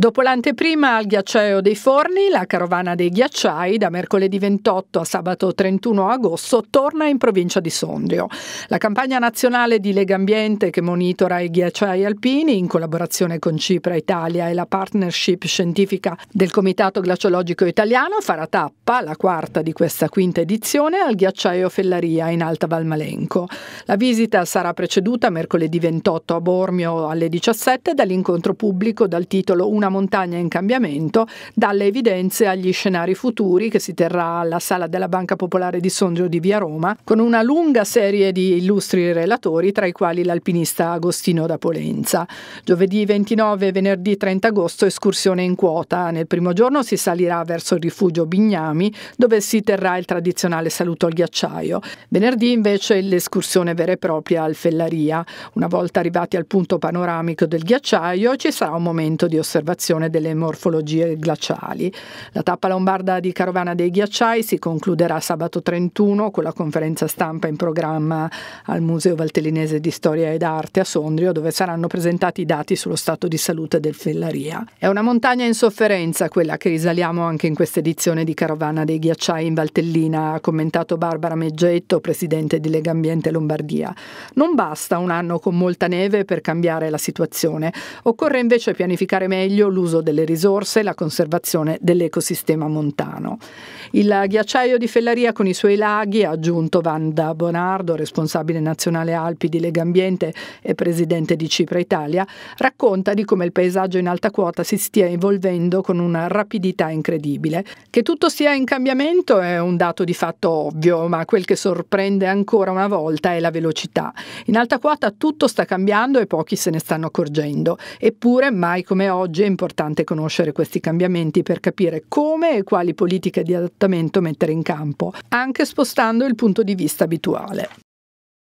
Dopo l'anteprima al ghiacciaio dei Forni, la carovana dei ghiacciai da mercoledì 28 a sabato 31 agosto torna in provincia di Sondrio. La campagna nazionale di Lega Ambiente che monitora i ghiacciai alpini in collaborazione con Cipra Italia e la partnership scientifica del Comitato Glaciologico Italiano farà tappa, la quarta di questa quinta edizione, al ghiacciaio Fellaria in Alta Valmalenco. La visita sarà preceduta mercoledì 28 a Bormio alle 17 dall'incontro pubblico dal titolo Una montagna in cambiamento, dalle evidenze agli scenari futuri che si terrà alla sala della Banca Popolare di Sondrio di Via Roma, con una lunga serie di illustri relatori, tra i quali l'alpinista Agostino da Polenza. Giovedì 29 e venerdì 30 agosto escursione in quota. Nel primo giorno si salirà verso il rifugio Bignami, dove si terrà il tradizionale saluto al ghiacciaio. Venerdì invece l'escursione vera e propria al Fellaria. Una volta arrivati al punto panoramico del ghiacciaio ci sarà un momento di osservazione osservazione delle morfologie glaciali. La tappa lombarda di Carovana dei Ghiacciai si concluderà sabato 31 con la conferenza stampa in programma al Museo Valtellinese di Storia ed Arte a Sondrio, dove saranno presentati i dati sullo stato di salute del Fellaria. È una montagna in sofferenza quella che risaliamo anche in questa edizione di Carovana dei Ghiacciai in Valtellina, ha commentato Barbara Meggetto, presidente di Lega Ambiente Lombardia. Non basta un anno con molta neve per cambiare la situazione, occorre invece pianificare meglio meglio l'uso delle risorse e la conservazione dell'ecosistema montano. Il ghiacciaio di Fellaria con i suoi laghi, ha aggiunto Vanda Bonardo, responsabile nazionale Alpi di Lega Ambiente e presidente di Cipra Italia, racconta di come il paesaggio in alta quota si stia evolvendo con una rapidità incredibile. Che tutto sia in cambiamento è un dato di fatto ovvio, ma quel che sorprende ancora una volta è la velocità. In alta quota tutto sta cambiando e pochi se ne stanno accorgendo, eppure mai come oggi è importante conoscere questi cambiamenti per capire come e quali politiche di adattamento mettere in campo, anche spostando il punto di vista abituale.